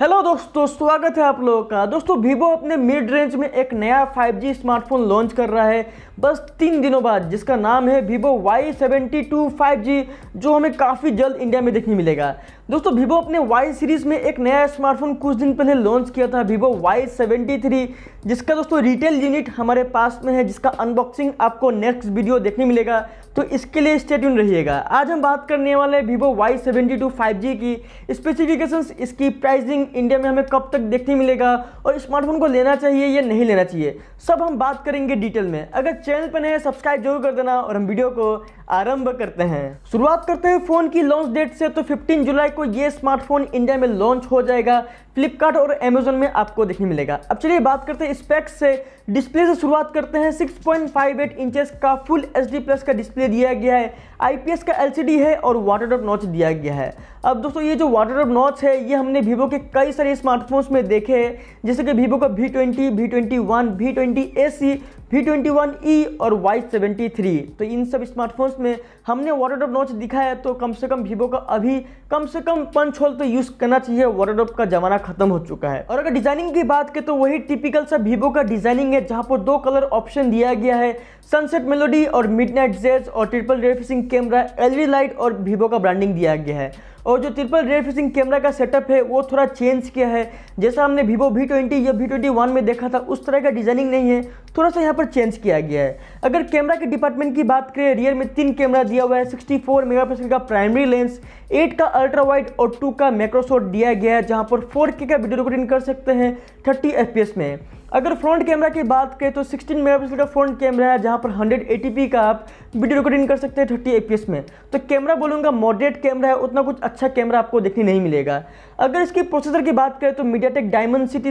hello दोस्तों स्वागत है आप लोगों का दोस्तों वीवो अपने मिड रेंज में एक नया 5G स्मार्टफोन लॉन्च कर रहा है बस तीन दिनों बाद जिसका नाम है वीवो Y72 5G जो हमें काफ़ी जल्द इंडिया में देखने मिलेगा दोस्तों वीवो अपने वाई सीरीज़ में एक नया स्मार्टफोन कुछ दिन पहले लॉन्च किया था वीवो वाई सेवेंटी थ्री जिसका दोस्तों रिटेल यूनिट हमारे पास में है जिसका अनबॉक्सिंग आपको नेक्स्ट वीडियो देखने मिलेगा तो इसके लिए स्टेट्यून रहिएगा आज हम बात करने वाले हैं Vivo Y seventy two five G की स्पेसिफिकेशंस इसकी प्राइसिंग इंडिया में हमें कब तक देखने मिलेगा और स्मार्टफोन को लेना चाहिए या नहीं लेना चाहिए सब हम बात करेंगे डिटेल में अगर चैनल पर नए सब्सक्राइब जरूर कर देना और हम वीडियो को आरम्भ करते हैं शुरुआत करते हैं फ़ोन की लॉन्च डेट से तो फिफ्टीन जुलाई को ये स्मार्टफोन इंडिया में लॉन्च हो जाएगा फ्लिपकार्ट और अमेजोन में आपको देखने मिलेगा अब चलिए बात करते हैं स्पेक्स से डिस्प्ले से शुरुआत करते हैं 6.58 इंचेस का फुल एच प्लस का डिस्प्ले दिया गया है आई का एलसीडी है और वाटर ड्रॉप नॉच दिया गया है अब दोस्तों ये जो वाटर ड्रॉप नॉच है ये हमने वीवो के कई सारे स्मार्टफोन्स में देखे हैं जैसे कि वीवो का V twenty V twenty one V twenty A C V twenty one E और वाई सेवेंटी थ्री तो इन सब स्मार्टफोन्स में हमने वाटर ड्रॉप नॉच दिखाया तो कम से कम वीवो का अभी कम से कम पंच होल तो यूज़ करना चाहिए वाटर ड्रॉप का ज़माना खत्म हो चुका है और अगर डिज़ाइनिंग की बात करें तो वही टिपिकल सा वीवो का डिज़ाइनिंग है जहाँ पर दो कलर ऑप्शन दिया गया है सनसेट मेलोडी और मिड नाइट जेज और triple rear facing camera L light और वीवो का ब्रांडिंग दिया गया है और जो ट्रिपल रेड फेसिंग कैमरा का सेटअप है वो थोड़ा चेंज किया है जैसा हमने वीवो वी ट्वेंटी या वी ट्वेंटी वन में देखा था उस तरह का डिज़ाइनिंग नहीं है थोड़ा सा यहाँ पर चेंज किया गया है अगर कैमरा के डिपार्टमेंट की बात करें रियर में तीन कैमरा दिया हुआ है 64 मेगापिक्सल का प्राइमरी लेंस 8 का अल्ट्रा वाइड और 2 का मैक्रोशॉट दिया गया है जहाँ पर 4K का वीडियो रिकॉर्डिंग कर सकते हैं 30 एस में अगर फ्रंट कैमरा की बात करें तो 16 मेगापिक्सल का फ्रंट कैमरा है जहाँ पर 180p का आप वीडियो रिकॉर्डिंग कर सकते हैं 30 fps में तो कैमरा बोलूँगा मॉडरेट कैमरा है उतना कुछ अच्छा कैमरा आपको देखने नहीं मिलेगा अगर इसकी प्रोसेसर की बात करें तो मीडियाटेक डायमंड सिटी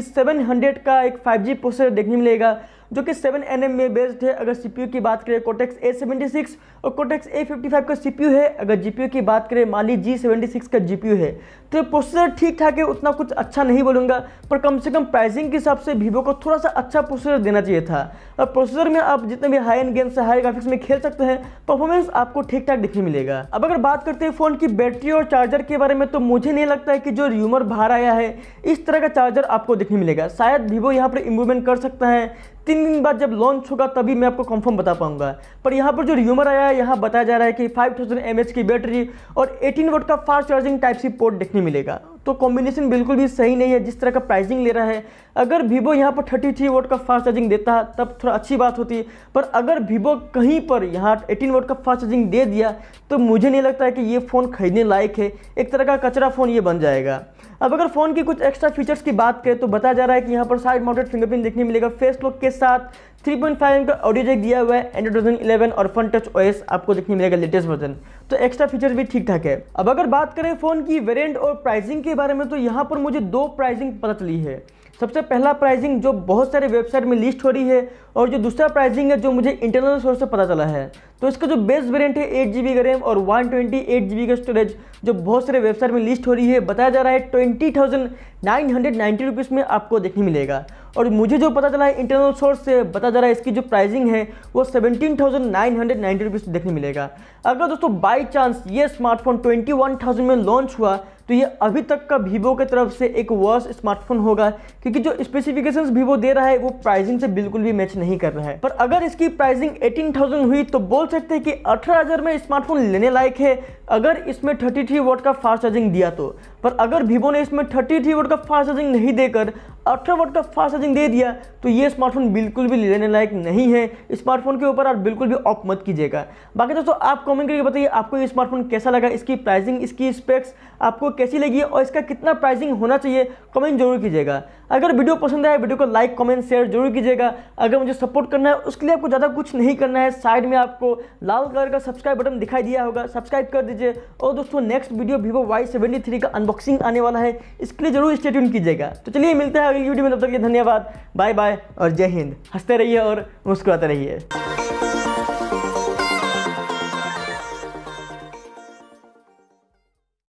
हंड्रेड का एक जी प्रोसेसर देखने मिलेगा जो कि 7 एन में बेस्ड है अगर सीपीयू की बात करें कोटेक्स सिक्स और कोटेक्स ए फाइव का सीपीयू है अगर जीपीयू की बात करें माली जी सिक्स का जीपीयू है तो ये प्रोसेसर ठीक ठाक है उतना कुछ अच्छा नहीं बोलूँगा पर कम से कम प्राइसिंग के हिसाब से वीवो को थोड़ा सा अच्छा प्रोसेसर देना चाहिए था और प्रोसेसर में आप जितने भी high end games high graphics में खेल सकते हैं परफॉर्मेंस आपको ठीक ठाक दिखने मिलेगा अब अगर बात करते हैं फ़ोन की बैटरी और चार्जर के बारे में तो मुझे नहीं लगता है कि जो र्यूमर बाहर आया है इस तरह का चार्जर आपको दिखने मिलेगा शायद वीवो यहाँ पर इम्प्रूवमेंट कर सकता है तीन दिन बाद जब लॉन्च होगा तभी मैं आपको कंफर्म बता पाऊंगा पर यहाँ पर जो र्यूमर आया है यहाँ बताया जा रहा है कि 5000 थाउजेंड की बैटरी और 18 वोट का fast charging type C port देखने मिलेगा तो कॉम्बिनेशन बिल्कुल भी सही नहीं है जिस तरह का प्राइसिंग ले रहा है अगर वीवो यहाँ पर थर्टी थ्री वोट का फास्ट चार्जिंग देता तब थोड़ा अच्छी बात होती पर अगर वीवो कहीं पर यहाँ एटीन वोट का फास्ट चार्जिंग दे दिया तो मुझे नहीं लगता है कि ये फ़ोन खरीदने लायक है एक तरह का कचरा फ़ोन ये बन जाएगा अब अगर फ़ोन की कुछ एक्स्ट्रा फीचर्स की बात करें तो बताया जा रहा है कि यहाँ पर साइड माउंटेड फिंगरप्रिंट देखने मिलेगा फेस लॉक के साथ 3.5 पॉइंट फाइव का ऑडियो जैक दिया हुआ है एंड्रॉइड वर्जन इलेवन और फन टच ओएस आपको देखने मिलेगा लेटेस्ट वर्जन तो एक्स्ट्रा फीचर भी ठीक ठाक है अब अगर बात करें फ़ोन की वेरियंट और प्राइसिंग के बारे में तो यहाँ पर मुझे दो प्राइसिंग पता चली है सबसे पहला प्राइसिंग जो बहुत सारे वेबसाइट में लिस्ट हो रही है और जो दूसरा प्राइसिंग है जो मुझे इंटरनल सोर्स से पता चला है तो इसका जो बेस्ट वेरिएंट है एट जी का रैम और वन ट्वेंटी एट जी का स्टोरेज जो बहुत सारे वेबसाइट में लिस्ट हो रही है बताया जा रहा है twenty thousand nine hundred ninety rupees में आपको देखने मिलेगा और मुझे जो पता चला है इंटरनल सोर्स से जा रहा है इसकी जो प्राइसिंग है वो seventeen thousand nine hundred ninety rupees देखने मिलेगा अगर दोस्तों बाई चांस ये स्मार्टफोन ट्वेंटी वन थाउजेंड में लॉन्च हुआ तो ये अभी तक का वीवो के तरफ से एक वर्स स्मार्टफोन होगा क्योंकि जो स्पेसिफिकेशंस वीवो दे रहा है वो प्राइसिंग से बिल्कुल भी मैच नहीं कर रहा है पर अगर इसकी प्राइसिंग 18,000 हुई तो बोल सकते हैं कि 18,000 में स्मार्टफोन लेने लायक है अगर इसमें 33 थ्री वोट का फास्ट चार्जिंग दिया तो पर अगर वीवो ने इसमें 33 थ्री वोट का फास्ट चार्जिंग नहीं देकर अठारह वोट का फास्ट चार्जिंग दे दिया तो ये स्मार्टफोन बिल्कुल भी लेने लायक नहीं है स्मार्टफोन के ऊपर आप बिल्कुल भी ऑफ मत कीजिएगा बाकी दोस्तों आप कमेंट करके बताइए आपको ये स्मार्टफोन कैसा लगा इसकी प्राइसिंग इसकी स्पेक्स आपको कैसी लगी और इसका कितना प्राइसिंग होना चाहिए कमेंट जरूर कीजिएगा अगर वीडियो पसंद आए वीडियो को लाइक कमेंट शेयर जरूर कीजिएगा अगर मुझे सपोर्ट करना है उसके लिए आपको ज़्यादा कुछ नहीं करना है साइड में आपको लाल कलर का सब्सक्राइब बटन दिखाई दिया होगा सब्सक्राइब कर दीजिए और दोस्तों next video Vivo Y seventy three का अनबॉक्सिंग आने वाला है इसके लिए जरूर स्टेट्यून कीजिएगा तो चलिए मिलते हैं अगली वीडियो में तब तक के लिए धन्यवाद बाय बाय और जय हिंद हंसते रहिए और मुस्कुराते रहिए